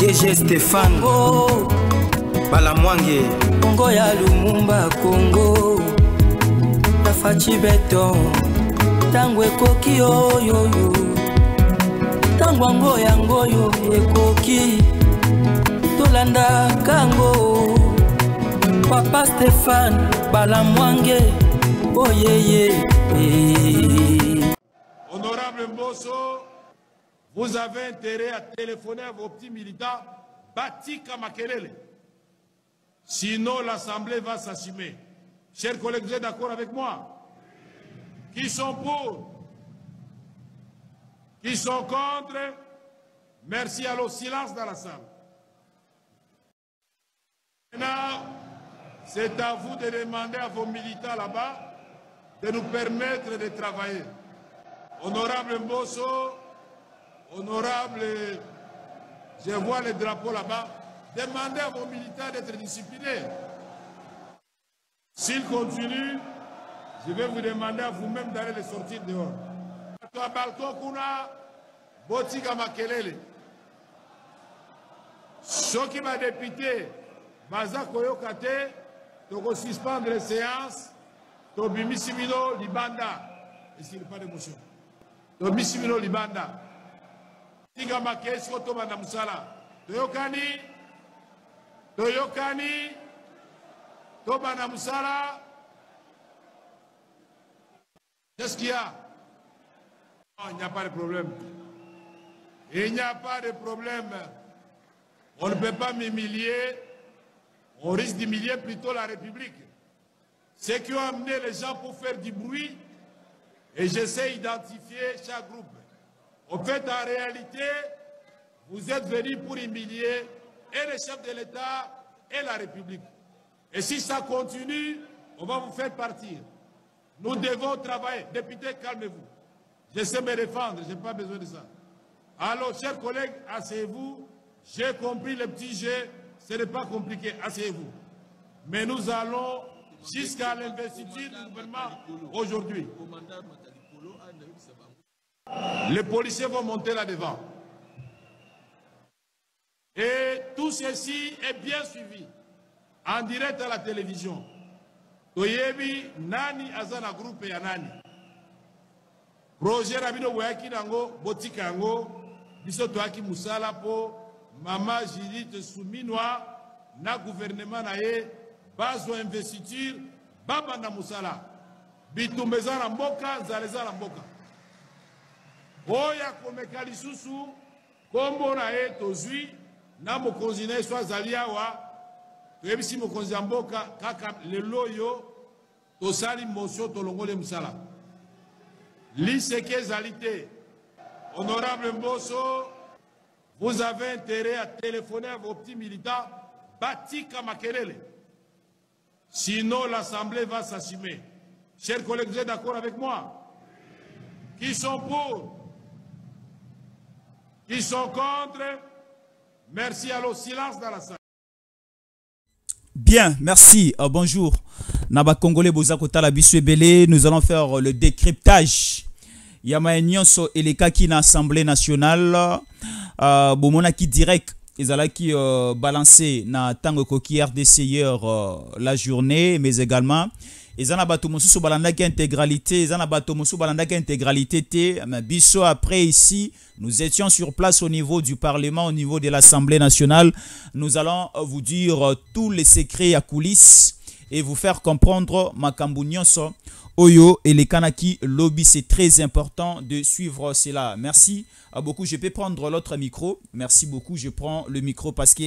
DG Stéphane oh, Bala Mwange Kongo ya Lumumba Kongo Tafachi Beton Tango ekoki oyoyo Tango ango yangoyo ekoki Tolandaka ngo Papa Stéphane Bala Mwange Oyeye oh, yeah, yeah. Honorable Mbosso Vous avez intérêt à téléphoner à vos petits militants, bâti Kamakelele. Sinon, l'Assemblée va s'assumer. Chers collègues, vous êtes d'accord avec moi Qui sont pour Qui sont contre Merci à l'eau. Silence dans la salle. Maintenant, c'est à vous de demander à vos militants là-bas de nous permettre de travailler. Honorable Mbosso, honorable, je vois les drapeaux là-bas, demandez à vos militaires d'être disciplinés. S'ils continuent, je vais vous demander à vous-même d'aller les sortir dehors. qui soki député, baza de suspendre les séances. ce qu'il libanda a pas de motion tobimisi bino libanda toyokani toyokani toba na qu'est-ce qu'il y a il oh, n'y a pas de problème eh, il n'y a pas de problème on ne peut pas m'humilier on risque d'humilier plutôt la République ceux qui ont amené les gens pour faire du bruit et j'essaie d'identifier chaque groupe en fait, en réalité, vous êtes venus pour humilier et le chef de l'État et la République. Et si ça continue, on va vous faire partir. Nous devons travailler. Député, calmez-vous. Je sais me défendre, je n'ai pas besoin de ça. Alors, chers collègues, asseyez-vous. J'ai compris le petit jeu, ce n'est pas compliqué, asseyez-vous. Mais nous allons jusqu'à l'investiture du gouvernement aujourd'hui. Les policiers vont monter là-devant. Et tout ceci est bien suivi en direct à la télévision. toyebi nani Azana groupe ya nani projet rabino Wayaki nango Botikango, yango biso toyaki mosala mpo mama gouvernement suminwa na gouvernement na ye investiture Baba mosala bitumba mboka Zaleza eza mboka oya komeka lisusu kombo na ye tozwi na mokonzi na ye azali awa toyebisi mokonzi ya mboka kaka lelo oyo tosali mosio tolongole mosala liseke ezali te honorable mboso vous avez intérêt à téléphoner à vos petits militants batika makelele sinon l'assemblée va s'assumer chers collègues vous êtes d'accord avec moi qui sont pour qui sont contre Merci à l'eau. Silence dans la salle. Bien, merci. Euh, bonjour. Naba Congolais Nous allons faire euh, le décryptage. Yama Nyonso Eleka qui l'Assemblée nationale. Euh, qui direct qui euh, balancé na tango koki RDC hier euh, la journée mais également ils na bato mosusu balandaki intégralité eza intégralité après ici nous étions sur place au niveau du parlement au niveau de l'assemblée nationale nous allons vous dire tous les secrets à coulisses et vous faire comprendre ma nyonso et les Kanaki Lobby. C'est très important de suivre cela. Merci à beaucoup. Je peux prendre l'autre micro. Merci beaucoup. Je prends le micro parce que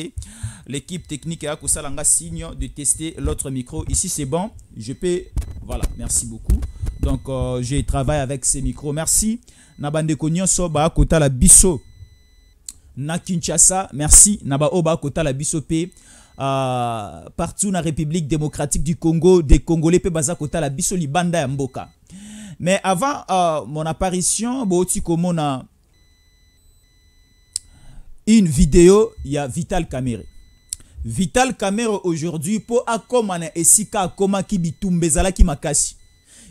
l'équipe technique à Kosalanga signe de tester l'autre micro. Ici, c'est bon. Je peux. Voilà. Merci beaucoup. Donc, euh, j'ai travaillé avec ces micros. Merci. Nabandeko à Kota la Bisso. Na Kinshasa. Merci. Naba Oba Kota la Bisso partout dans la république démocratique du congo des congolais pe baza la la libanda ya mboka mais avant euh, mon apparition bouti komona une vidéo a vital Kamere. vital Kamere aujourd'hui mpo akóma na esika akómaki bitumba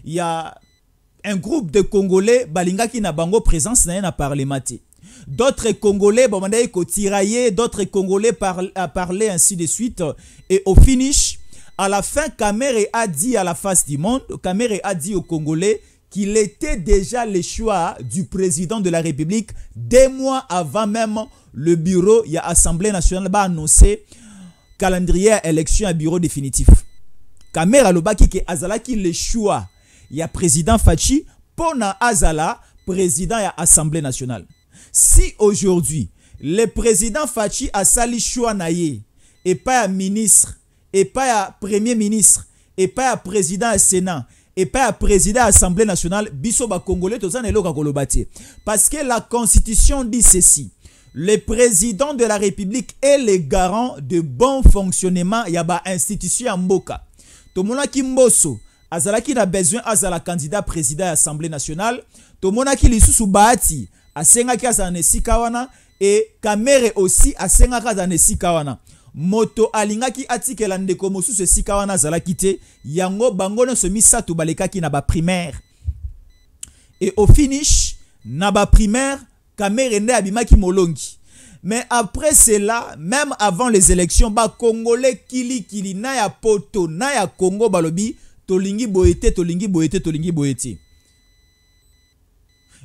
Il y a un groupe de congolais qui na bango présence na a parlement D'autres Congolais, bon, tiraillé, d'autres Congolais par, euh, ainsi de suite. Et au finish, à la fin, Kamere a dit à la face du monde, Kamere a dit aux Congolais qu'il était déjà le choix du président de la République des mois avant même le bureau, il y a Assemblée nationale, a annoncé calendrier élection à bureau définitif. Kamere qui Azala azalaki le choix, il y a président Fachi, pona azala, président et Assemblée nationale. Si aujourd'hui, le président Fachi a sali Chouanaye, et pas un ministre, et pas un premier ministre, et pas un président Sénat, et pas président de l'Assemblée nationale, biso ba congolais Parce que la constitution dit ceci. Le président de la République est le garant de bon fonctionnement yaba institution à mboka. ki mboso, qui na besoin azala candidat président de l'Assemblée nationale, ki lisusu baati, asengaki azala na esika wana e kamere aussi asengaki azala na esika wana moto alingaki atikela ndeko mosusu se wana azalaki te yango bango nyonso misato balekaki na primaire. Et au finish na primaire, kamere nde abimaki molongi mais après cela même avant les élections kili kili na ya poto na ya Congo balobi tolingi boete tolingi boye tolingi boye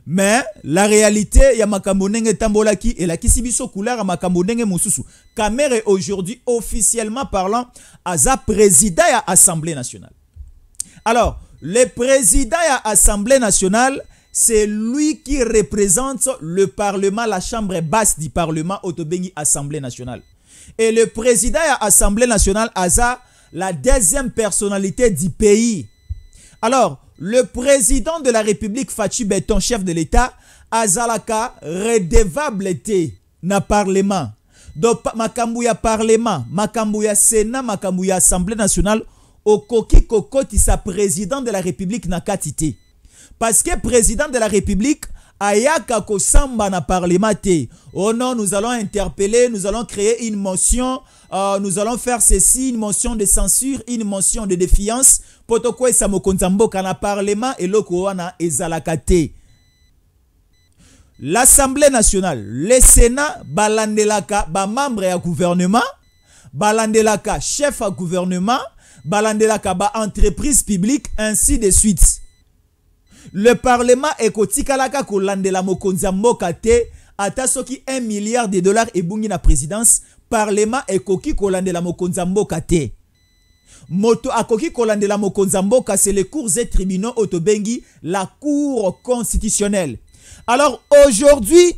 mais la réalité ya makambo et Tambolaki couleur ya makambo et mosusu est aujourd'hui officiellement parlant aza président à assemblée nationale alors le président à assemblée nationale c'est lui qui représente le parlement la chambre basse du parlement au assemblée nationale et le président à assemblée nationale aza la deuxième personnalité du pays alors le président de la République Fatih Beton, chef de l'État, azalaka redevable dans na parlement donc ma parlement ma ya sénat ma ya assemblée nationale okoki sa président de la république na kati parce que président de la république ayaka Samba na parlement oh non nous allons interpeller nous allons créer une motion euh, nous allons faire ceci une motion de censure une motion de défiance potokwesa tokweyisa mokonzi mboka na parlema eloko wana ezalaka te l'assemblée nationale le sénat balandelaka membre ya gouvernement balandelaka chef ya gouvernement balandelaka entreprise publique ainsi de suite le parlement ekotikalaka kolandela mokonzi ya mboka te ata soki 1 milliard de dollars ebungi na présidence parlement ekoki kolandela mokonzi ya mboka te moto akoki kolandela la mboka les cours et tribunaux la cour constitutionnelle alors aujourd'hui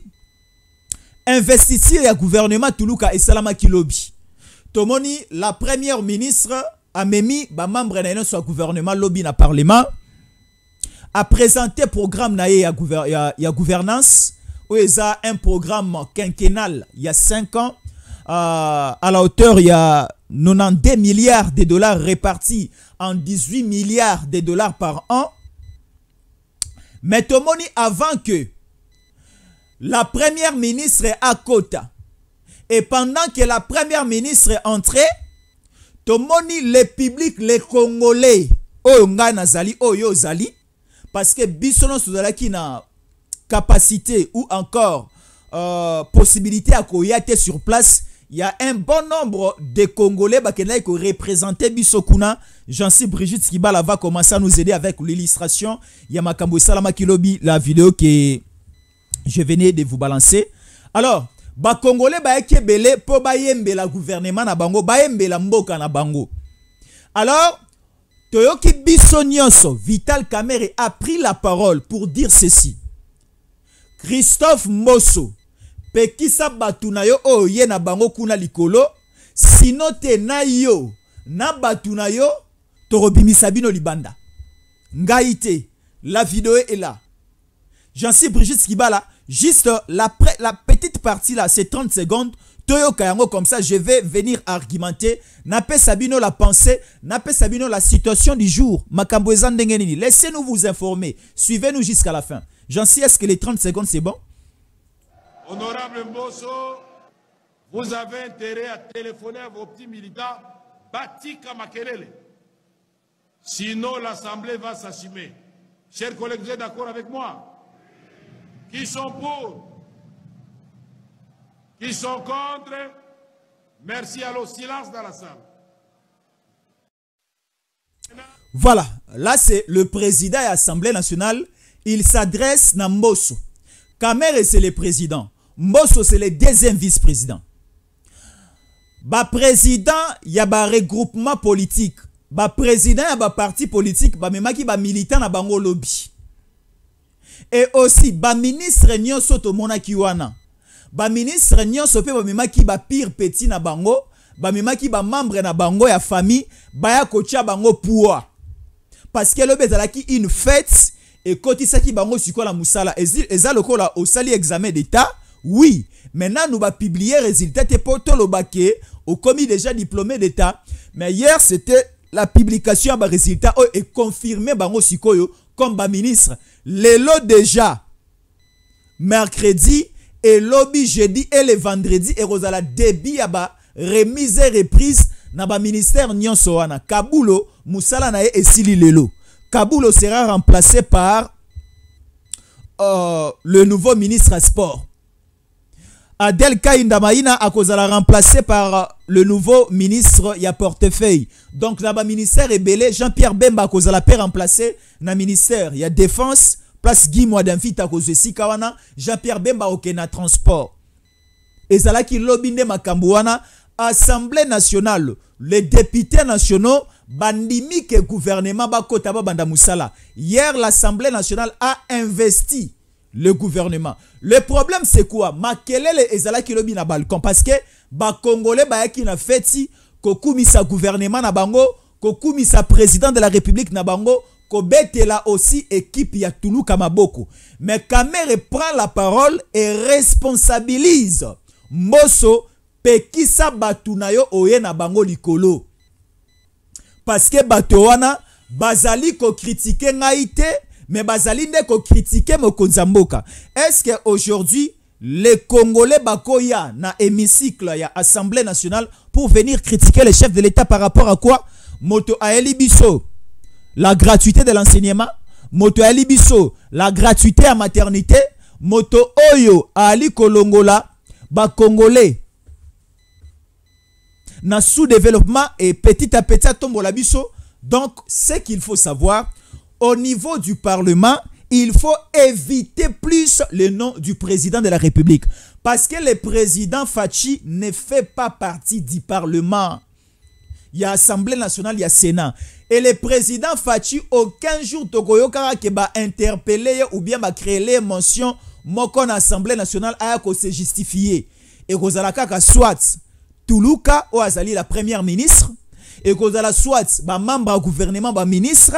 investisseur ya gouvernement tuluka salamaki lobby tomoni la première ministre amemi mis na ye gouvernement lobby na parlement a présenté programme na ya, gouvernance ou un programme quinquennal il y a 5 ans euh, à la hauteur il y a 92 milliards de dollars répartis en 18 milliards de dollars par an, mais tomoni avant que la première ministre à Kota et pendant que la première ministre est entrée, tomoni le public, les Congolais, oh, les oyo oh, parce que Soudalaki na capacité ou encore euh, possibilité à Koyate sur place il y a un bon nombre de Congolais bah, qui ont représenté Bisokuna. jean sais Brigitte Skibala va commencer à nous aider avec l'illustration. Il y a Salama Kilobi, la vidéo que je venais de vous balancer. Alors, les bah, Congolais bah, qui pour po le gouvernement na bango, ba la mboka na bango. Alors, Toyoki Vital Kamere a pris la parole pour dire ceci. Christophe Mosso, pekisa Batunayo na yo oh ye na bango kuna likolo sino te na yo na batuna yo sabino libanda Ngaite, la vidéo est là j'en suis brigitte là juste la, petite partie là c'est 30 secondes Toyo Kayango, comme ça je vais venir argumenter n'appe sabino la pensée n'appe sabino la situation du jour makambo laissez nous vous informer suivez nous jusqu'à la fin j'en suis est ce que les 30 secondes c'est bon Honorable Mbosso, vous avez intérêt à téléphoner à vos petits militants, Batika Makelele. Sinon, l'Assemblée va s'assumer. Chers collègues, vous êtes d'accord avec moi Qui sont pour Qui sont contre Merci. à silence dans la salle. Voilà, là c'est le président de l'Assemblée nationale. Il s'adresse à Mbosso. Kamer c'est le président. Mboso c'est le deuxième vice-président. Ba président, il y a un regroupement politique. Ba président, il y a un parti politique. Ba qui ba militant, na bango lobby. Et aussi, ba ministre, nyon soto mona kiwana. Ba ministre, nyon sope, ba qui ba pire petit na bango. Ba qui ba membre na bango ya famille. Ba ya kocha bango pouvoir. Parce que l'obé qui une fête. Et koti ki bango siko la musala. Eza au sali examen d'état. Oui, maintenant nous va publier résultat et tout le commis déjà diplômé d'état. Mais hier c'était la publication des résultats et confirmé comme ministre. Lelo déjà mercredi et lobby jeudi et le vendredi et rosala débit à remise et reprise dans le ministère Nyon kabulo musala nae et Sili lelo kabulo sera remplacé par euh, le nouveau ministre à sport Adel Kaindamaina a causé remplacer par le nouveau ministre a portefeuille. Donc là-bas ministère est belé Jean-Pierre Bemba a causé la paix dans na ministère a défense place Guy Mwadamfita a causé sikawana Jean-Pierre Bemba okena transport. ezalaki ki qui ma assemblée nationale les députés nationaux bandimi ke gouvernement bakota babanda Moussala. hier l'assemblée nationale a investi le gouvernement. Le problème c'est quoi le ezala lobi na balcon parce que ba congolais ba qui na feti sa gouvernement na bango, sa président de la République na bango, la aussi équipe ya Toulouka Maboko. Mais Kamere prend la parole et responsabilise Mosso pekisa batou na yo oye na bango likolo. Parce que batouana bazali ko critiquer mais bazali nde kokritike mokonzi Est-ce que aujourd'hui les congolais bakoya na hémicycle ya assemblée nationale pour venir critiquer les chefs de l'état par rapport à quoi moto a biso la gratuité de l'enseignement moto a la gratuité à maternité moto oyo ali kolongola bakongole na sous-développement et petit à petit la biso donc ce qu'il faut savoir au niveau du Parlement, il faut éviter plus le nom du président de la République. Parce que le président Fachi ne fait pas partie du Parlement. Il y a Assemblée nationale, il y a Sénat. Et le président Fachi, aucun jour, Togoyokara, qui va interpeller ou bien va créer les mentions, Mokon Assemblée nationale, a se justifié. Et Kozalaka, soit Toulouka, ou Azali, la première ministre. Et Kozala, soit, bah, membre du gouvernement, bah, ministre.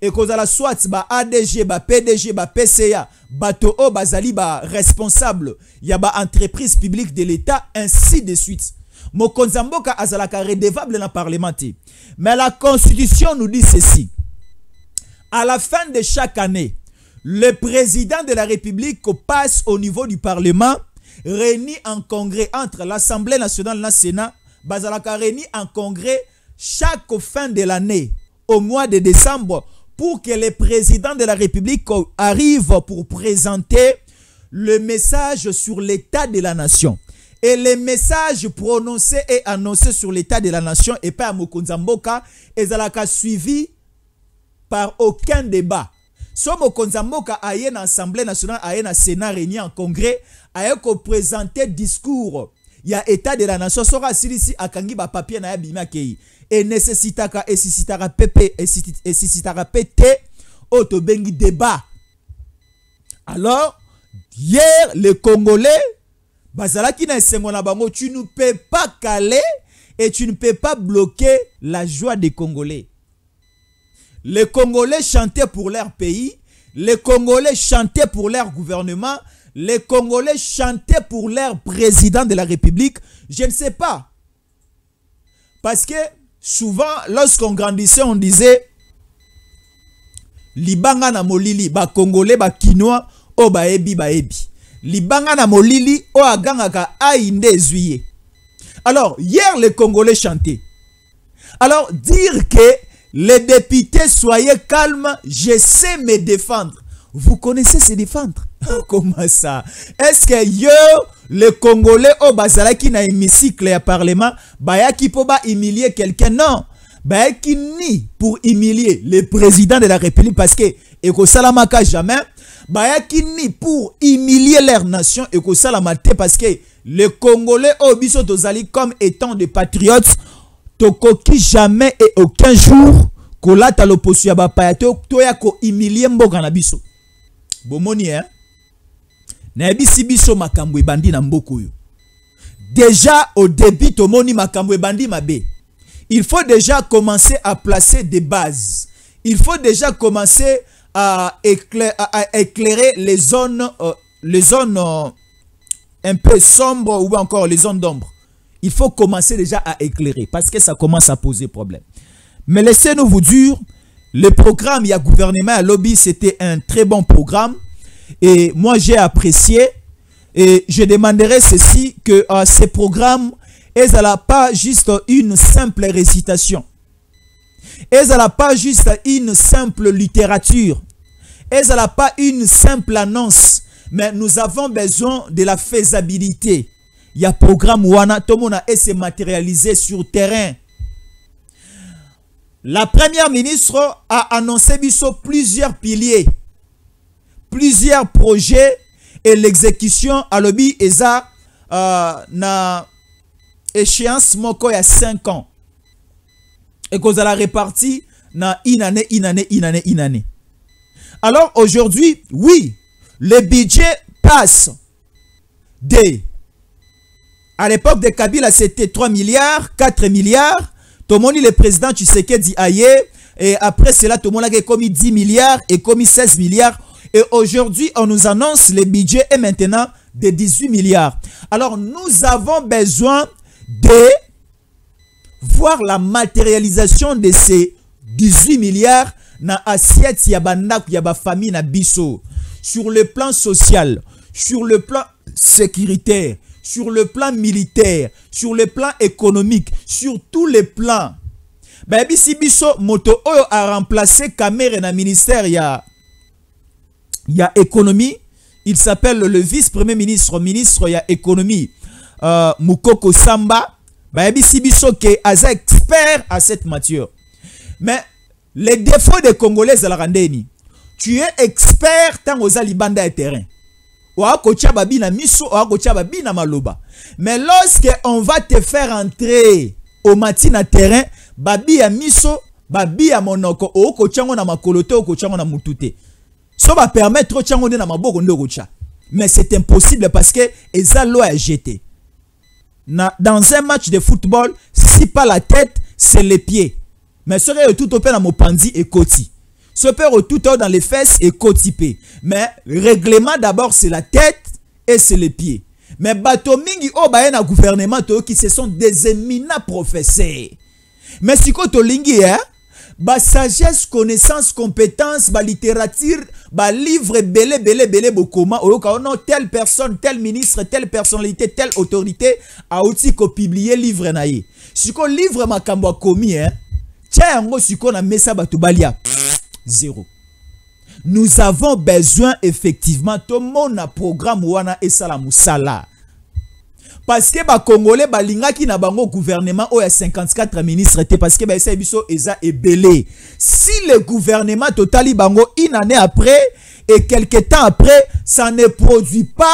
Et qu'on soit ba ADG bah, PDG bah, PCA bato bazali ba responsable ya bah, entreprise publique de l'état ainsi de suite azalaka redevable na parlement mais la constitution nous dit ceci à la fin de chaque année le président de la république passe au niveau du parlement réunit en congrès entre l'assemblée nationale et le sénat bazalaka réunit en congrès chaque fin de l'année au mois de décembre pour que le Président de la République arrive pour présenter le message sur l'état de la nation. Et le message prononcé et annoncé sur l'état de la nation et pas à Mokonzamboka, ezalaka suivi par aucun débat. So Mokonzamboka a une Assemblée nationale, eu un Sénat réuni en congrès, eu ko présenté discours il y a état de la nation. sera ici akangi ba papier na ya et pepe et pété oh, débat alors hier les congolais tu ne peux pas caler et tu ne peux pas bloquer la joie des congolais les congolais chantaient pour leur pays les congolais chantaient pour leur gouvernement les Congolais chantaient pour leur président de la République. Je ne sais pas. Parce que Souvent, lorsqu'on grandissait, on disait Libanga na molili, ba congolais, ba kinois, o ba ebi, Libanga na molili, o agangaka aïnde zuye. Alors, hier, les Congolais chantaient. Alors, dire que les députés, soyez calmes, je sais me défendre. Vous connaissez se défendre Comment ça Est-ce que yo, les Congolais oh, au qui na hémicycle ya parlement qui peut ba humilier quelqu'un non qui ni pour humilier le président de la République parce que salamaka jamais qui ni pour humilier leur nation ekosalama te parce que les Congolais au oh, biso tozali comme étant des patriotes tokoki jamais et aucun jour kolata loposo ya bapaya toya kohumilier mboka na biso bomoni hein na déjà au début tomoni il faut déjà commencer à placer des bases il faut déjà commencer à, éclairer, les zones, euh, les zones euh, un peu sombres ou encore les zones d'ombre. Il faut commencer déjà à éclairer parce que ça commence à poser problème. Mais laissez-nous vous dire, le programme, il y a gouvernement à lobby, c'était un très bon programme. Et moi, j'ai apprécié. Et je demanderai ceci, que euh, ces programmes, elles n'ont pas juste une simple récitation. Elles n'ont pas juste une simple littérature. Elles n'ont pas une simple annonce. Mais nous avons besoin de la faisabilité. Il y a programme où on a le monde et se matérialisé sur terrain. La première ministre a annoncé plusieurs piliers plusieurs projets et l'exécution à l'objet euh, na échéance moko a 5 ans Et qu'on la répartie na une année une année une année une année alors aujourd'hui oui le budget passe de à l'époque de Kabila c'était 3 milliards 4 milliards tomoni le président tu sais dit aïe. et après cela a commis 10 milliards et commis 16 milliards et aujourd'hui, on nous annonce le budget est maintenant de 18 milliards. Alors, nous avons besoin de voir la matérialisation de ces 18 milliards dans l'assiette famille, Yabafami, Nabiso. Sur le plan social, sur le plan sécuritaire, sur le plan militaire, sur le plan économique, sur tous les plans. si moto a remplacé caméra dans le ministère ya il y a économie. Il s'appelle le vice-premier ministre, ministre, il y a économie. Euh, Mukoko Samba, Bayabi Sibiso qui est expert à cette matière. Mais les défauts des Congolais, tu es expert tant aux Alibanda et terrain. Mais lorsque on va te faire entrer au matin à terrain, babi a miso, babi ya monoko, oko chango na makoloto, oko chango na mutute va permettre permettre na maboko mais c'est impossible parce que eza loi jeté. dans un match de football si pas la tête c'est les pieds mais vous tout tout mon pandi et Se se tout tout tout dans les fesses et pe. mais règlement d'abord c'est la tête et c'est les pieds mais batomingi, mingi oh, bah, oyo gouvernement qui se sont des éminents professeurs mais si tu lingi, hein? ba sagesse connaissance compétence ba littérature ba livre belé belé belé bokoma non, telle personne tel ministre telle personnalité telle autorité a publié livre na ye ko livre makambo komi, hein tia si ko na mesa tu balia zéro nous avons besoin effectivement tomona programme wana esala mosala parce que ba congolais ba lingaki na bango gouvernement a 54 ministres parce que ba biso eza si le gouvernement totali bango une année après et quelques temps après ça ne produit pas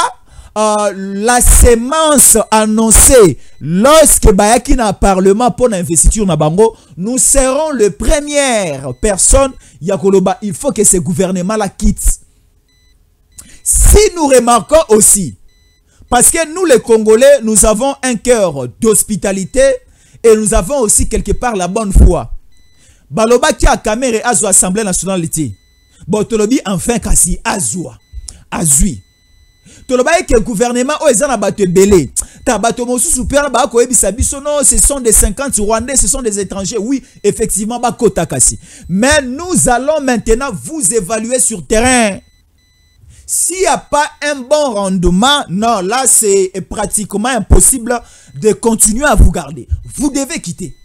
euh, la semence annoncée lorsque Bayaki na parlement pour l'investiture na bango, nous serons les première personne. yakoloba. Il faut que ce gouvernement la quitte. Si nous remarquons aussi parce que nous, les Congolais, nous avons un cœur d'hospitalité et nous avons aussi quelque part la bonne foi. Baloba qui a et Azwa Assemblée nationale été. Botolobi enfin kasi Azoua. Azui. Toloba que oh, le gouvernement Oezana batte Belé. Tabato Mosu Super ko Ebisabiso. Non, ce sont des 50 Rwandais, ce sont des étrangers. Oui, effectivement, kota bah, kasi. Mais nous allons maintenant vous évaluer sur terrain. S'il n'y a pas un bon rendement, non, là, c'est pratiquement impossible de continuer à vous garder. Vous devez quitter.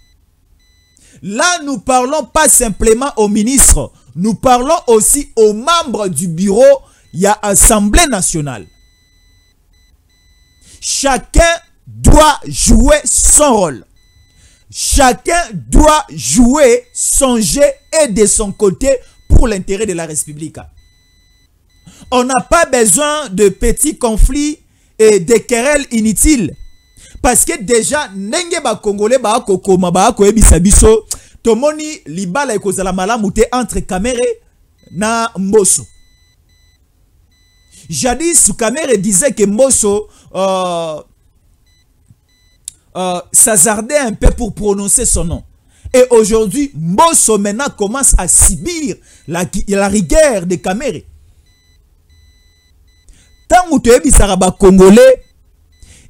Là, nous parlons pas simplement aux ministres. Nous parlons aussi aux membres du bureau. Il y a Assemblée nationale. Chacun doit jouer son rôle. Chacun doit jouer, son jeu et de son côté pour l'intérêt de la République. On n'a pas besoin de petits conflits et de querelles inutiles. Parce que déjà, nenge ba congolais ba kokoma ba tomoni libala et mala moute entre Kamere na Mbosso. Jadis, Kamere disait que Mbosso euh, euh s'azardait un peu pour prononcer son nom. Et aujourd'hui, Mbosso maintenant commence à subir la, la rigueur de Kamere à bas congolais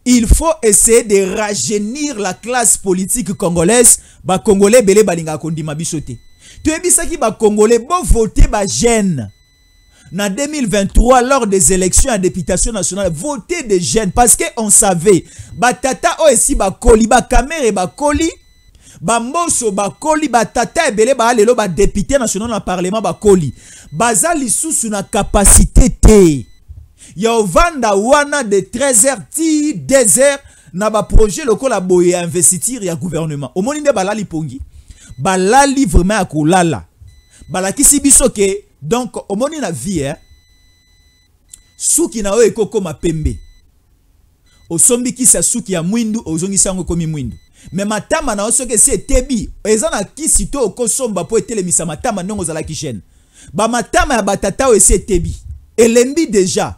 il faut essayer de rajeunir la classe politique congolaise congolais bacongolais Tu es qui ba congolais bon voter ma gêne na 2023 lors des élections à députation nationale voter des jeunes parce que on savait batata o esi bakoli bakamere ba bamboso bakoli batata ebele baa lelo député national le parlement Koli. baza sur na capacité te ya Vanda wana de 13h ti 2h na le lokola boye ya investiture ya gouvernement omoni nde balali pongi balali vraiment ya balaki balakisi biso ke donc omoni na vie hein suki na oyo ekokoma pembe kisa souki ya mwindu ozongisa yango komi mwindu me matama na ke se tebi. tebi eza na kisi to poe mpo etelemisa matama la ozalaki Ba matama ya batata se tebi. E elembi déjà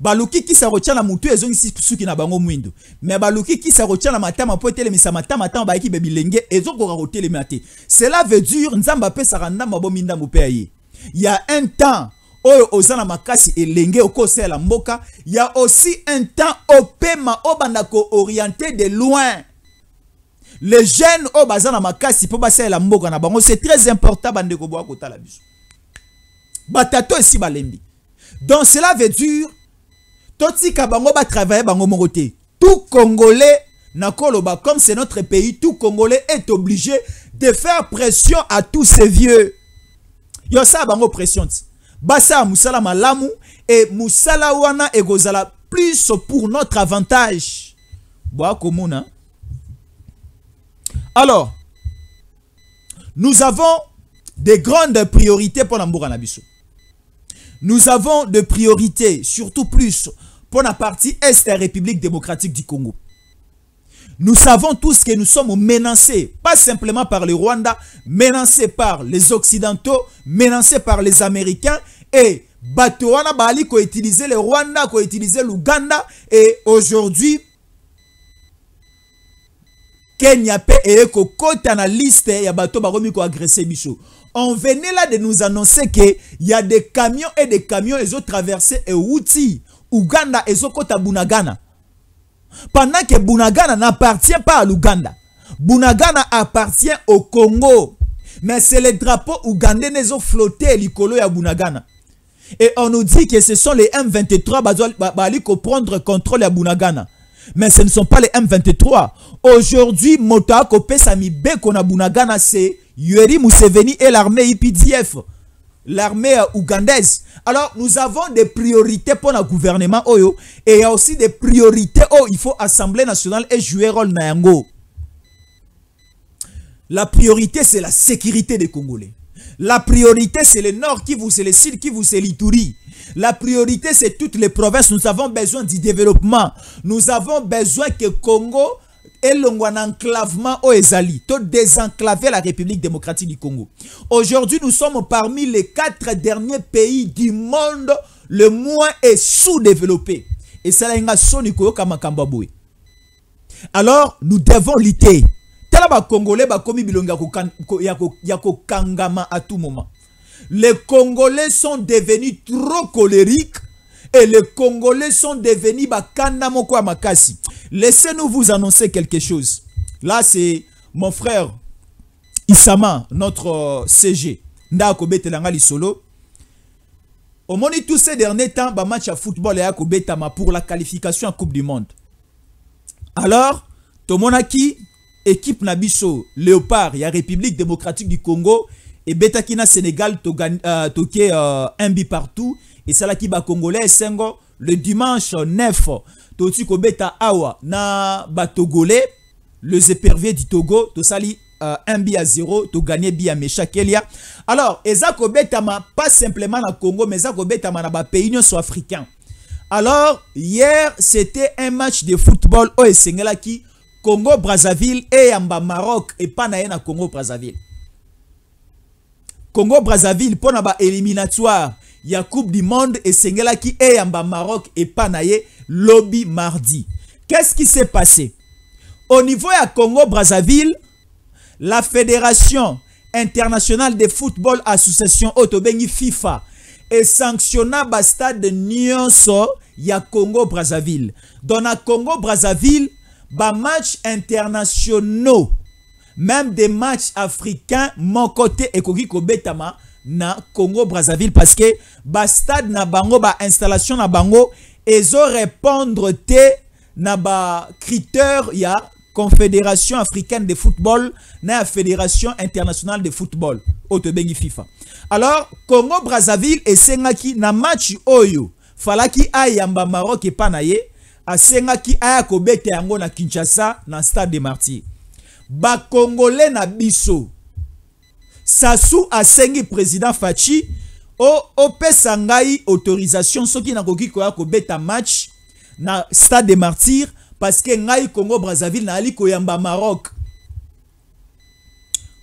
baloki kisa qui na mutu ezongisi suki na bango mwindo ma baloki kisa kotia na matama matin etelemisa matama ntango bayaki be bilenge ezokoka kotelemela te cela veut dire pe apesaka ma bominda ndambo ya y a un temps oyo oza na makasi elenge la mboka ya aussi un temps opema obanda orienté de loin le jeune oyo baza makasi makasi mpo la mboka na bango c'est très important bandeko boya la biso batato esi balembi donc cela veut dire bango bango tout congolais comme c'est notre pays tout congolais est obligé de faire pression à tous ces vieux yo a bango pression Basa, musala malamu et musala wana plus pour notre avantage alors nous avons des grandes priorités pour l'ambour Nous avons des priorités, surtout plus, la partie Est la République démocratique du Congo. Nous savons tous que nous sommes menacés, pas simplement par le Rwanda, menacés par les Occidentaux, menacés par les Américains et Batoana Bali qui a utilisé le Rwanda, qui a utilisé l'Ouganda et aujourd'hui Kenya pe et kota na liste ya bato qui On venait là de nous annoncer que il y a des camions et des camions ils autres traversé et outils Ouganda et Bunagana. Pendant que Bunagana n'appartient pas à l'Ouganda. Bunagana appartient au Congo. Mais c'est les drapeaux ougandais qui ont flotté l'Ikolo et Bunagana. Et on nous dit que ce sont les M23 qui prennent prendre contrôle à Bunagana. Mais ce ne sont pas les M23. Aujourd'hui, Motako Pesami Beko na Bunagana, c'est Yuri Museveni et l'armée IPDF l'armée euh, ougandaise. Alors, nous avons des priorités pour notre gouvernement et il y a aussi des priorités où oh, il faut Assemblée nationale et jouer rôle Nayango. La priorité, c'est la sécurité des Congolais. La priorité, c'est le Nord qui vous, c'est le Sud qui vous, c'est l'Itourie. La priorité, c'est toutes les provinces. Nous avons besoin du développement. Nous avons besoin que Congo long un enclavement au ezali tout désenclaver la République démocratique du Congo. Aujourd'hui, nous sommes parmi les quatre derniers pays du monde le moins est sous-développé. Et c'est la son Kamakambaboué. Alors, nous devons lutter. Tala congolais ba komi bilonga yako kangama à tout moment. Les Congolais sont devenus trop colériques les Congolais sont devenus bakanda ma makasi. Laissez-nous vous annoncer quelque chose. Là, c'est mon frère Isama, notre euh, CG, Ndakobé langali Solo. Au moins tous ces derniers temps, le match à football et à pour la qualification à Coupe du Monde. Alors, Tomonaki, équipe Nabiso, Léopard, et y a République démocratique du Congo, et qui na sénégal euh, toke euh, un bi partout Et ba congolais sengo le dimanche 9 ko beta awa na batogolais Le éperviers du togo To s'ali euh, un bi à zéro to gagner bi à meshakelia alors beta ma pas simplement na congo mais beta ma na union nyonso africain alors hier c'était un match de football Sénégal qui congo brazzaville et Yamba maroc et pas na congo brazzaville Congo Brazzaville pour y éliminatoire ya Coupe du Monde et qui est Yamba Maroc et Panaye lobby mardi. Qu'est-ce qui s'est passé Au niveau ya Congo Brazzaville, la Fédération internationale de football association Otobengi FIFA est sanctionna ba stade nyonso ya Congo Brazzaville. Dans la Congo Brazzaville, ba match internationaux même des matchs africains mon côté ekoki kobetama na Congo Brazzaville parce que ba stade na bango ba installation na bango ezo répondre te na ba critère ya Confédération africaine de football na Fédération internationale de football te FIFA alors Congo Brazzaville il na match oyo falaki ayamba Maroc Senga asengaki aya kobe yango na Kinshasa na stade des Martyrs bakongole na biso sasu asengi président faci opesa ngai autorisation soki nakoki koya kobeta match na stade de martyre parceke ngai congo brazzaville naali koyamba maroc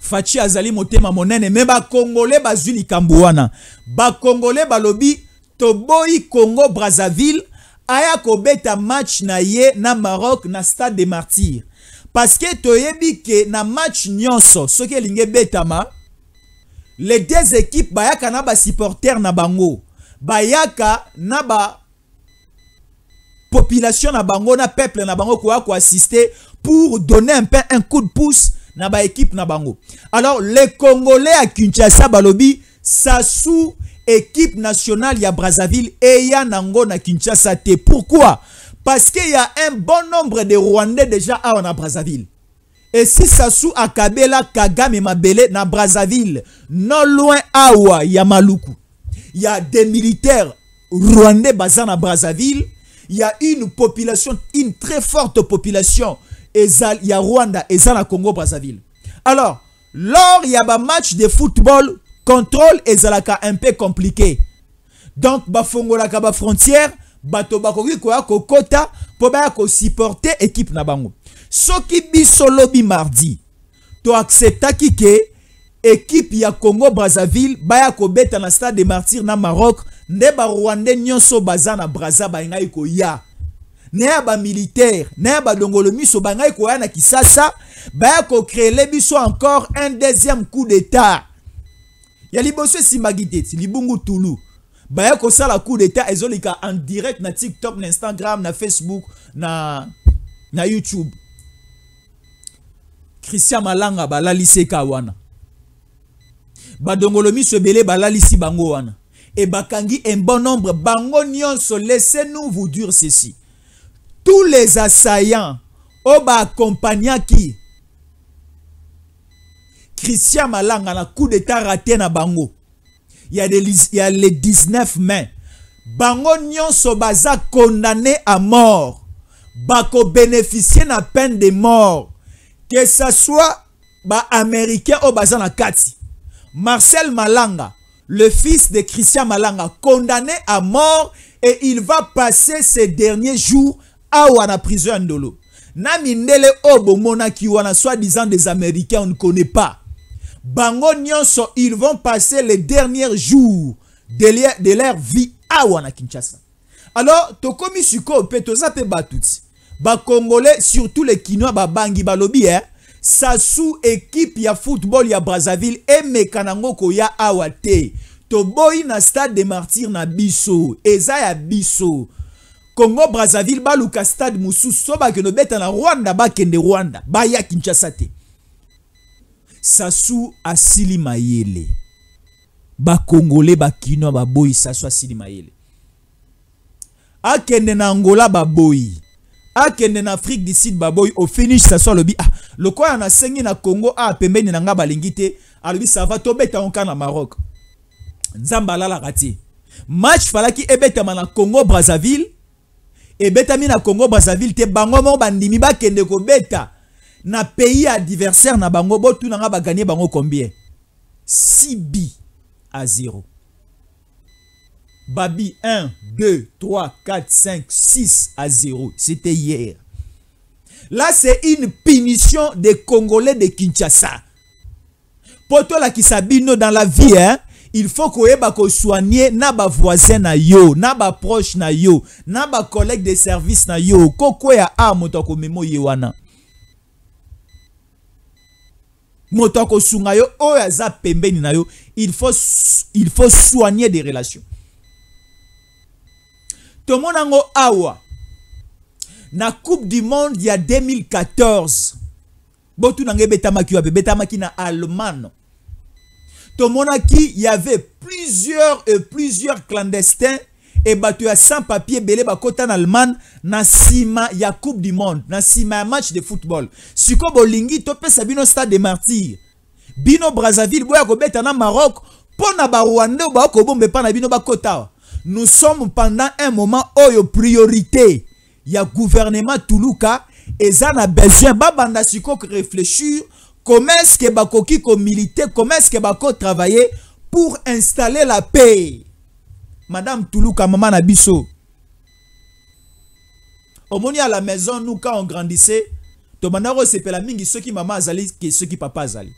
faci azali motema monene me bakongole bazwi likambo wana bakongole balobi toboyi congo brazzaville aya kobeta match na ye na maroc na stade de martyre parce que que dans na match nyonso qui est Betama, les deux équipes bayaka na supporters na bango bayaka naba population na bango na peuple na bango ont assisté pour donner un peu un coup de pouce à l'équipe. alors les congolais à kinshasa balobi sous équipe nationale ya brazzaville eya nango na kinshasa te pourquoi parce qu'il y a un bon nombre de Rwandais déjà à Brazzaville. Et si Sassou Akabela Kagame Mabele na Brazzaville, non loin Awa, il y a Maluku. Il y a des militaires rwandais à Brazzaville. Il y a une population, une très forte population. Il y a Rwanda, et à Congo Brazzaville. Alors, lors il y a un match de football, contrôle est un peu compliqué. Donc, a la frontière, bato bakoki koya kokota po baya supporter équipe na bango soki biso lobi mardi to ki ke équipe ya congo brazzaville baya beta na stade des martyr na maroc nde Rwanda nyonso baza na braza bayengai ya. Ne ya militaire, ne ba dongolo miso bangai ya na kisasa baya le biso encore un deuxième coup d'état Yali si simagite, te libungu tulu baya la coup d'état ezolika en direct na tiktok na instagram na facebook na, youtube christian malanga balali seka wana badongolo miso bele balali bango wana et bakangi un bon nombre bango nyonso laissez-nous vous dire ceci tous les assaillants oh, bah, accompagnant qui christian malanga la coup d'état raté na bango il y a les, 19 mai Bango nyonso condamné à mort. Bako bénéficier na peine de mort. Que ce soit ba américain ou baza na Marcel Malanga, le fils de Christian Malanga, condamné à mort et il va passer ses derniers jours à la prison de Na mindele obo mona ki wana soi-disant des américains on ne connaît pas bango nyonso ils vont passer les derniers jours de leur vie à Wana kinshasa alors tokomi suko, mpe toza mpe bato Ba congolais surtout les kinois Bangi balobi hein, équipe il y ya football ya brazzaville kanango ko ya awate. To boy na stade de martyre na biso eza ya biso congo brazzaville baluka stade Soba so no obeta na rwanda kende rwanda ya kinshasa te sasu asili mayele bakongole bakinoa baboyi sasu asili mayele akende na angola baboyi akende na afrique du sud baboyi ofinish sasu alobi ah lokola nasengi na congo a ah, pembeni na ngai balingi te alobi sava tobetango kaka na maroc nzambe alalaka te match falaki ebetama na congo brazzaville ebetami na congo brazzaville te bango moko bandimi bakende kobeta na pays adversaire na bango ba gagner bango combien 6 bi à 0 babi 1 2 3 4 5 6 à 0 c'était hier là c'est une punition des congolais de kinshasa Pour là qui s'habille dans la vie hein, il faut que soigner na voisin na yo na tes na yo na de service na yo a moto moto sungayo yo oyo yo il faut, il faut soigner des relations tomona awa na coupe du monde a 2014 botu makia ebetamaki wapi makina na allemagne il y avait plusieurs et plusieurs clandestins et bah, tu à sans papier belé bakota en Allemagne na sima ya Coupe du Monde na sima a match de football siko bolingi pe sabino stade des martyrs bino Brazzaville boya kobeta na Maroc pona ba Rwanda ba kobombe pas na bino bakota nous sommes pendant un moment oyo oh, priorité ya gouvernement Toulouka ça na besoin babanda siko réfléchir comment est-ce que bakoki ko militer comment est-ce que bako travailler pour installer la paix madame Toulouka maman na biso omoni à la maison nous quand on grandissait tobanda kosepela mingi soki mama azali ceux qui papa azali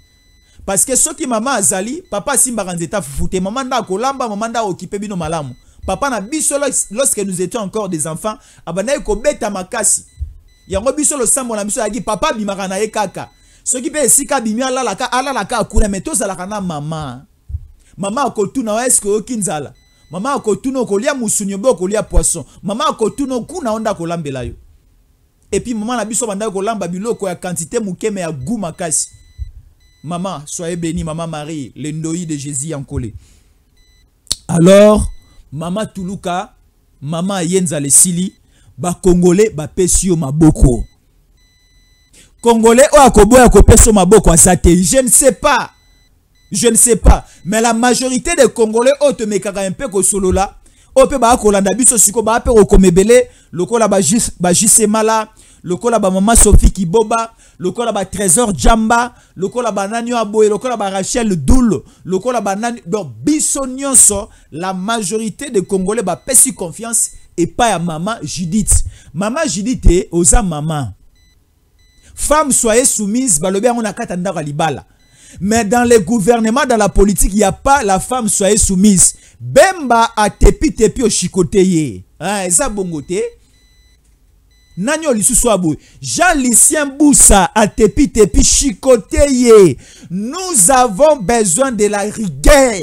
parce que qui mama azali papa Simba nzete foute. Maman d'a Kolamba, maman d'a occupé bino malamu papa na biso lorsque nous étions encore des enfants abandaki beta makasi yango biso losambo na biso dit papa abimaka na ye kaka soki mpe mais abimi alalaka la akuna maman. Maman na mama mama est-ce que oyoki mama akotuna okolia musuni obe okolia poisson mama akotuna okuna onda la yo epi mama na biso bandaki kolamba biloko ya quantité mokeme ya goût makasi mama soyez béni mama marie le ndoi de jésus collé. alors mama tuluka mama sili ba bakongole ba pesio maboko kongole oyo akoboya ko yo maboko aza te je ne sais pas je ne sais pas. Mais la majorité des Congolais, haute mekaka un peu solo là, ope kolanda biso siko ba peu okomebele, lokola ba jis, ba jisemala, lokola ba maman Sophie Kiboba, lokola ba trésor Jamba, lokola ba Nanyo Aboye, lokola ba Rachel Doul, lokola ba Nanyo... Donc, biso nyonso, la majorité des Congolais ba pesi confiance et pas à maman Judith. Maman Judith, eh, osa maman. Femme, soyez soumise, ba lobe angon akata libala. Mais dans les gouvernements, dans la politique, il n'y a pas la femme soyez soumise. Bemba a tepi tepi au chicoteye. Ah, hein, ça bongote. Nanyo souabou. Jean-Lucien Boussa a tepi tepi chicoteye. Nous avons besoin de la rigueur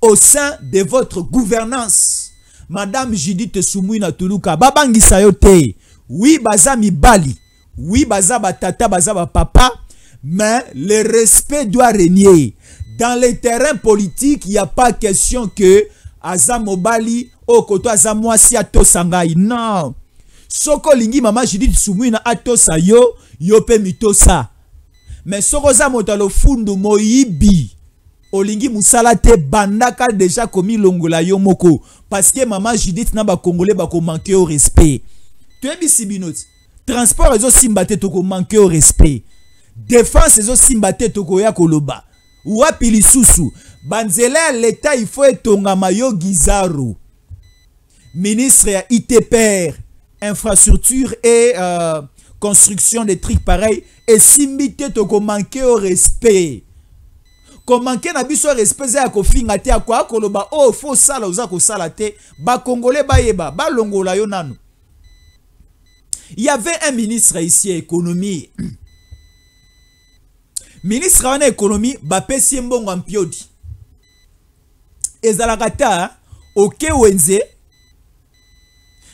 au sein de votre gouvernance. Madame Judith Soumouina Toulouka, babangi sayote. Oui, baza mi bali. Oui, baza batata, baza papa. Mais le respect doit régner. Dans les terrains politiques, il n'y a pas question que Azamobali, Okoto oh, Ato Sangai. Non. Soko lingi mama Judith Sumwina atosa yo, yo pe mitosa. Mais soko za motalo fundu moibi. olingi musala te bandaka deja commis yo moko que mama judith na ko manquer au respect toyebisi bino ti transport ezosimba te manque au respect défense simba te tokoya koloba wapi lisusu banzela l'État leta ifo etongama yo gizaru ministre ya infrastructure et euh, construction de trucs pareil esimbi Toko tokomanke au respect komanke na biso respect eza ya kofinga te akoya koloba oyo oh, fo osala ba kosala ba yeba, ba l'ongola yo nanu y avait un ministre ici économie ministre wana ekonomi bapesi ye mbongo ya mpiodi ezalaka ta oke wenze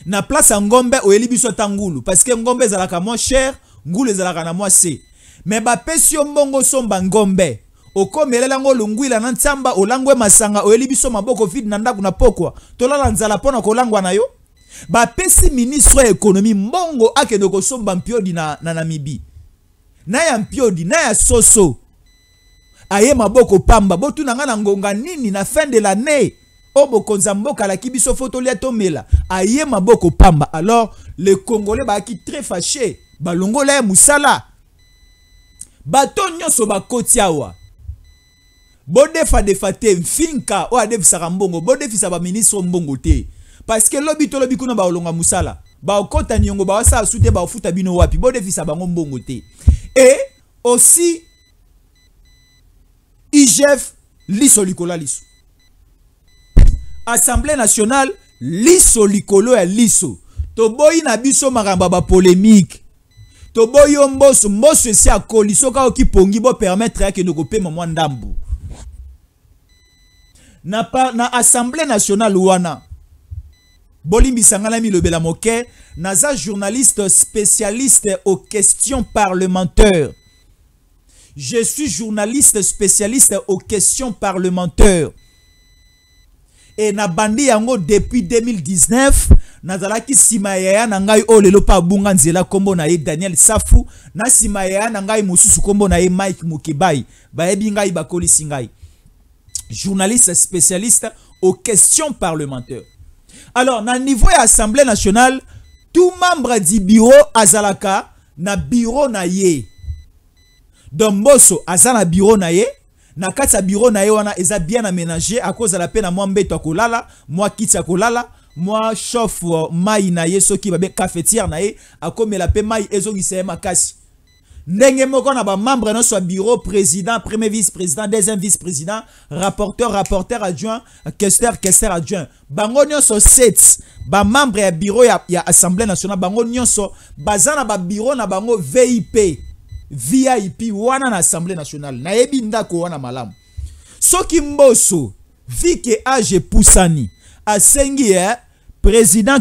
na place ya ngombe oyeli biso ata ngulu parceke ngombe ezalaka mwa chere ngulu ezalaka na mwa se me bapesi yo mbongo somba ngombe okomelela yango olungwila na nzamba olangwe masanga oyeli biso maboko vide na ndako na pokwa tolala nzala mpo na kolangwa na yo bapesi ministre ya ekonomi mbongo akende kosomba mpiodi na, na namibi Naya pio di na soso aye boko pamba botuna nga ngonga nini na fin de l'année obo oh, konza la mboka alaki biso foto liatomela. tomela aye maboko pamba alors le congolais ki très faché balongola ye musala bato so ba kotiawa. bodefadefa te mfinka oyo adefisaka mbongo bodefisa ministre mbongo te parce que lobi tolobi kuna Ba okota nyongo ba baosala soute ba futa bino wapi bodefisa bango mbongo te et aussi IGF liso Licola liso assemblée nationale liso Licolo lissou liso Toboy na biso makambo ya bapolémike toboyi à mboso mboso ka oki pongi bo permettre que nous kopema mwa ndambu na, pas na assemblée nationale wana Bolimbi Sangalami le naza journaliste spécialiste aux questions parlementaires je suis journaliste spécialiste aux questions parlementaires Et nabandi yango depuis 2019 nazala ki ya ngai lelo pa bunganzela nzela na daniel safu na ya ngai mosusu na ye mike ba bayebi ngai bakolisi singai. journaliste spécialiste aux questions parlementaires alors na niveau de assemblée nationale tout membre du bureau azalaka na bureau na ye donc mboso aza na bureau na ye na kata bureau na ye wana eza bien aménagé akozala la, na mwa mbeto ya kolala mwa kitsa kolala mwa chauffe euh, mai na ye soki babe cafetière na ye akomela mpe maï ezongisa ma makasi Nenge moko na membre nyonso so bureau président premier vice-président deuxième vice-président rapporteur rapporteur adjoint questeur questeur adjoint bango nyonso set membre ya bureau ya, ya assemblée nationale bango so bazana ba bureau na bango vip vip wana na assemblée nationale nayebi ndako wana So ki mboso vike age poussani a ye eh, président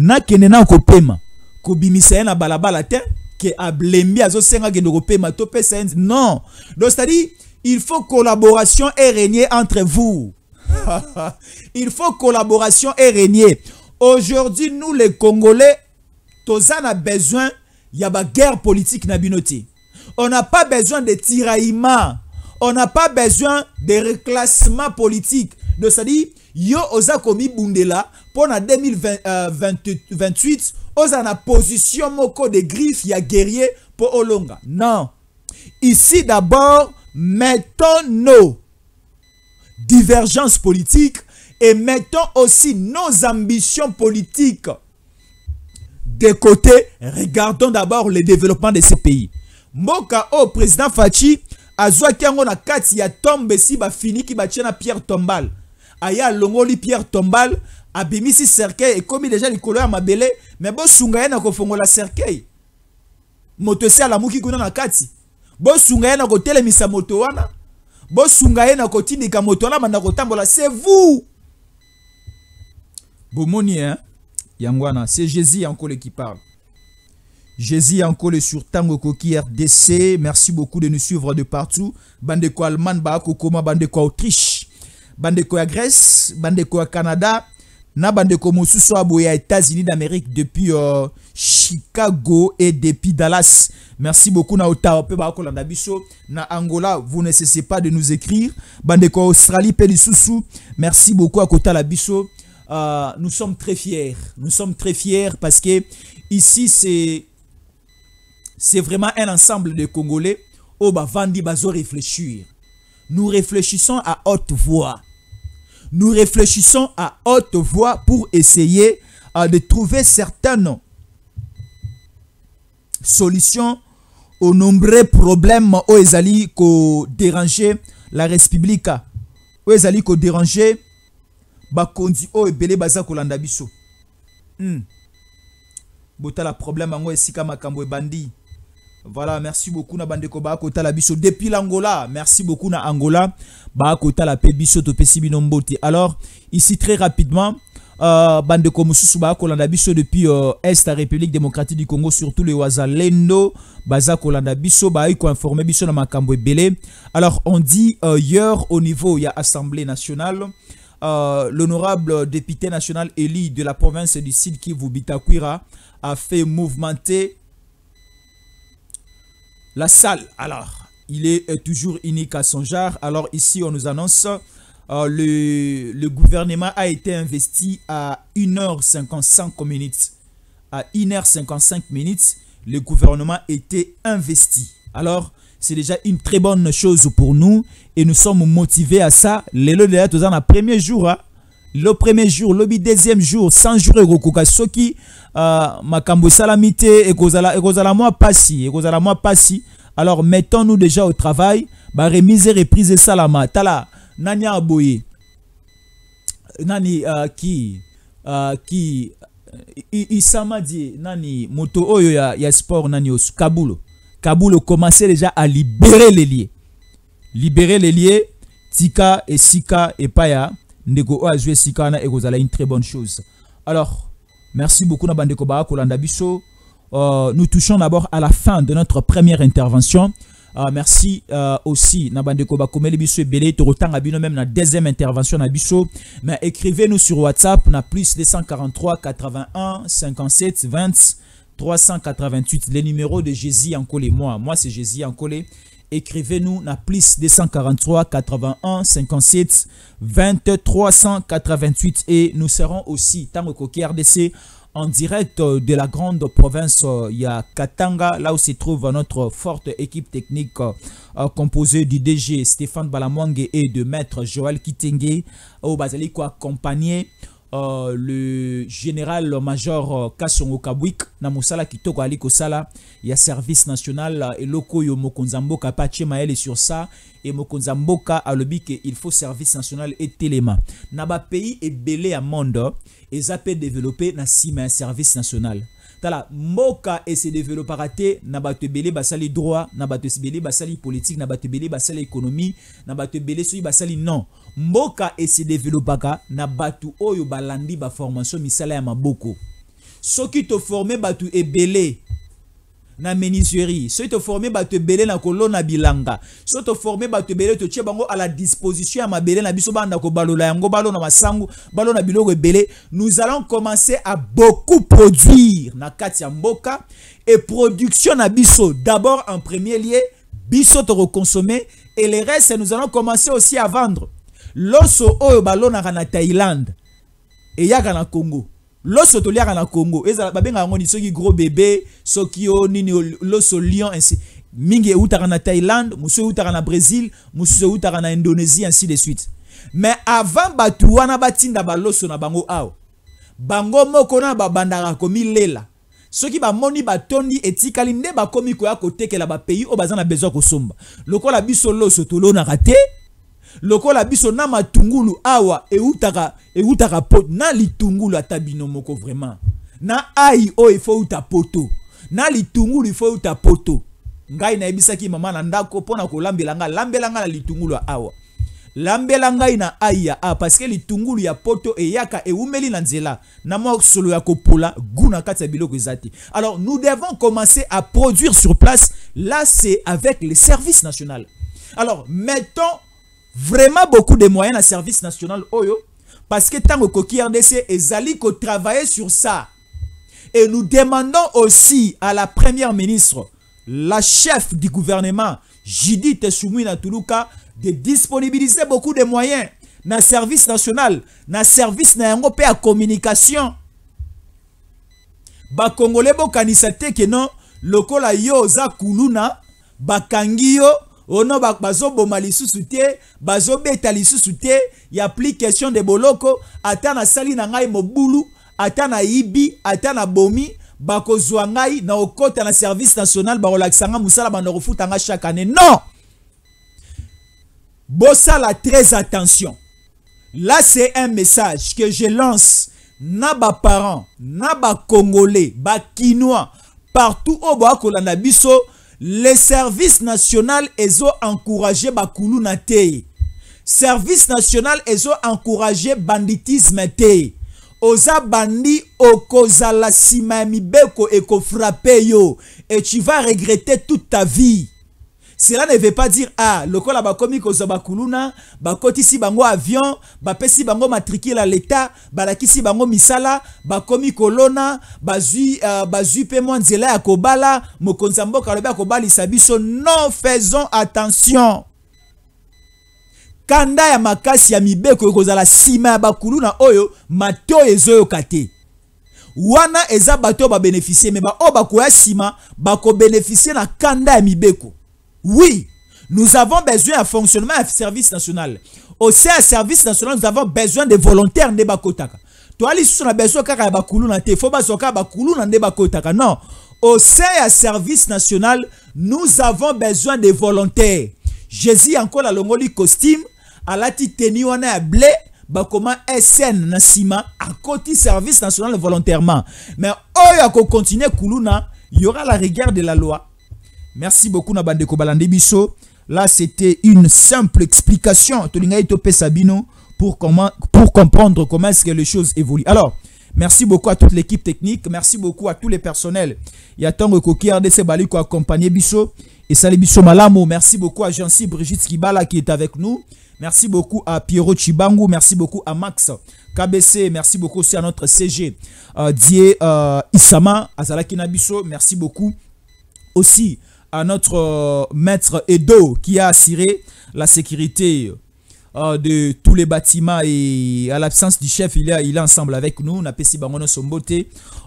na kene na kopema kobimisa ye na balabala te a ablembi azosenga ma kopema topesa ye non donc cest il faut collaboration et régner entre vous il faut collaboration et régner aujourd'hui nous les congolais toza na besoin ya guerre politique na on n'a pas besoin de tiraillement on n'a pas besoin de reclassement politique donc cest dit, dire yo oza bundela pour na 2028 oza na position moko de griffe ya guerrier pour olonga non ici d'abord mettons nos divergences politiques et mettons aussi nos ambitions politiques de côté regardons d'abord le développement de ces pays Moka o oh, président a azwaki yango na kati ya tombe qui ki ba pierre tombal aya longoli pierre tombal abimisi cercueil ekomi deja likolo ya mabele mais bosunga ye na kofongola cercueil moto la alamuki kuna na kati bosunga ye na kotelemisa moto wana bosunga ye na ka moto wana ko tambola. c'est vous hein? Yangwana, c'est jésus yankole qui parle jésus yankole sur tango Koki rdc merci beaucoup de nous suivre de partout Bande bandeko allemagne baakokoma bande ya autriche bande ya grèce bande ya canada na bandeko mosusu aboya états-unis d'amérique depuis euh, chicago et depuis dallas merci beaucoup na ottawa na angola vous ne cessez pas de nous écrire bandeko australie merci beaucoup à biso euh, nous sommes très fiers nous sommes très fiers parce que ici c'est c'est vraiment un ensemble de congolais oh, vandi bazo réfléchir. nous réfléchissons à haute voix nous réfléchissons à haute voix pour essayer euh, de trouver certaines solutions aux nombreux problèmes où ils allaient déranger la République, où ils allaient déranger bakondi oyo oh, ils baza kolanda la République. Hmm. botala problème yango esika makambo voilà, merci beaucoup na bandeko ba kota depuis l'Angola. Merci beaucoup na Angola. Ba kota la pe biso to Alors, ici très rapidement, euh, bandeko mususu ba kolanda depuis euh, Est la République démocratique du Congo surtout le Wazalendo baza kolanda biso ba informer biso na makambo ebele. Alors, on dit euh, hier au niveau il y Assemblée nationale euh, l'honorable député national Eli de la province du Sud Kivu Bitakwira a fait mouvementer la salle, alors, il est toujours unique à son genre. Alors ici, on nous annonce euh, le, gouvernement a été investi à 1h55 minutes. À 1h55 minutes, le gouvernement était investi. Alors, c'est déjà une très bonne chose pour nous et nous sommes motivés à ça. Les lois de un premier jour. Hein? le premier jour le deuxième jour sans jour ekokoka soki uh, ekozala ekozala pasi ekozala pasi alors mettons nous déjà au travail bah, et reprise salama. tala nani ya nani euh, qui euh, qui, euh, isama nani moto oyo ya, ya sport nani kabulo kabulo commence déjà à libérer les liens. libérer les liés tika Sika et Paya, ndeko azwi une très bonne chose alors merci beaucoup na bandeko kolanda euh, nous touchons d'abord à la fin de notre première intervention euh, merci euh, aussi na et bakomeli biso Bélé, Abino, même la deuxième intervention na mais écrivez nous sur whatsapp na plus 243 81 57 20 388. Les numéros de Jésus Ankole. Moi, moi c'est Jésus en Ankole. Écrivez-nous na plus 243 81 57 2388 et nous serons aussi Tango RDC en direct euh, de la grande province euh, ya Katanga, là où se trouve notre forte équipe technique euh, composée du DG Stéphane Balamangue et de maître Joël Kitenge, au Basali accompagné euh, le général major euh, Kasongo Kabwik na kito kitoko ali kosala ya service national euh, et loko yo mboka pache atie sur ça et mokonzamboka alobi il faut service national et telema. na pays ebele ya monde et mpe na sima ya service national tala mboka développera te na te bele basali droit na te basali politique na te basali économie na te bele basali non mboka esedevelopaka na bato oyo balandi formation misala ya maboko soki batu bato ebele na menuiserie soki formé bato ebele na kolona bilanga soki formé bato ebele totie bango à la disposition ya mabele na biso banda kobalola yango balona masango balona biloko ebele nous allons commencer à beaucoup produire na katia ya mboka et production na biso d'abord en premier lieu biso reconsommer et le reste nous allons commencer aussi à vendre loso oyo balonaka na thaïlande eyaka na congo loso toliaka na congo ezala babengaka ngoni soki gros bebe soki o nini loso lion ainsi mingi eutaka na thaïlande mosusu eutaka na brésil mosusu eutaka na indonésie ainsi de suite mais avant bato wana batinda baloso na bango ao, bango moko na babandaka komilela soki bamoni batondi etikali nde bakomi koya kotekela bapeyi oyo baza na somba. kosomba lokola biso loso tolonaka raté lokola biso na matungulu awa eutaka eutaka pot na litungulu atabino moko vraiment na ai e faut uta poto na litungulu efo euta poto ngai nayebisaki mama na ndako pona ko ngai lambelanga. Lambelanga na litungulu awa lambela ngai na ai ya a que litungulu ya poto e yaka e nzela na mwa solo ya kopola gu na kati ya biloko eza alors nous devons commencer à produire sur place là c'est avec le service national alors mettons vraiment beaucoup de moyens à service national Oyo parce que tant que RDC et Zaliko sur ça. Et nous demandons aussi à la première ministre, la chef du gouvernement, Judith Soumouina Toulouka, de disponibiliser beaucoup de moyens dans le service national, dans le service de la communication. Ba Congolais bokanisa que non, lokola yo za kuluna, bakangiyo ono bazoboma lisusu te bazobeta lisusu te ya plus question de boloko atana sali na ngai mobulu atana ibi, ata bomi bako zwangai na okota na service national bakolakisa musala mosala bandokofuta ngai chaque année non la très attention là c'est un message que je lance na baparent na ba kinois, partout bois boakolanda biso le service national ezoencourage bakuluna te service national ezoencourage banditisme te oza bandi okozala nsima ya mibeko ekofrape yo et tu vas regretter toute ta vie Cela ne veut pas dire ah lokola bakomi kozwa bakuluna si bango avion bapesi bango matricule à l'état balakisi bango misala komi kolona bazui euh, bazui pe mwanzela nzela ya kobala mokonzi ya mboka alobi non faisons attention kanda ya makasi ya mibeko kozala sima ya bakuluna oyo mato ezoyo kate. wana eza bato bénéficier mais me o bakoya ko bénéficier na kanda ya mibeko oui, nous avons besoin d'un fonctionnement du service national. Aussi, un service national, nous avons besoin de volontaires Nebakotaka. Toi, l'issue, on a besoin de Bakulu il Faut pas soka Non. Au sein du service national, nous avons besoin de volontaires. Jésus encore la longoli costume, à la titani on a blé, comment SN Nassima, à côté service national volontairement. Mais, oh, ya ko continue Kuluna, il y aura la rigueur de la loi. Merci beaucoup na bande kobalande biso. Là c'était une simple explication Sabino pour comment pour comprendre comment est-ce que les choses évoluent. Alors, merci beaucoup à toute l'équipe technique, merci beaucoup à tous les personnels. Il y a tant que RDC Bali qui accompagné Bissot. et salut malamo. Merci beaucoup à jean Jean-Cyr Brigitte Kibala qui est avec nous. Merci beaucoup à Pierrot Chibangu, merci beaucoup à Max KBC, merci beaucoup aussi à notre CG euh, Die euh, Isama merci beaucoup aussi à notre euh, maître Edo qui a assuré la sécurité euh, de tous les bâtiments et à l'absence du chef, il est, il ensemble avec nous,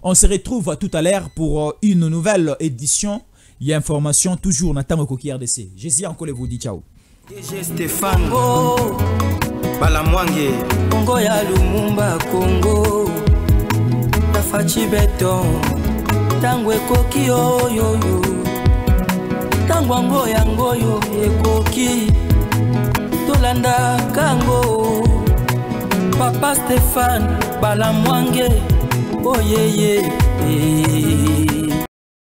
On se retrouve tout à l'heure pour euh, une nouvelle édition. Il y a information toujours Natamo coquille RDC. Jésus encore vous dit ciao. Stéphane ntango yango yango oyo ekoki tolandaka yango papa stefane balamwange oyeye oh, yeah, yeah.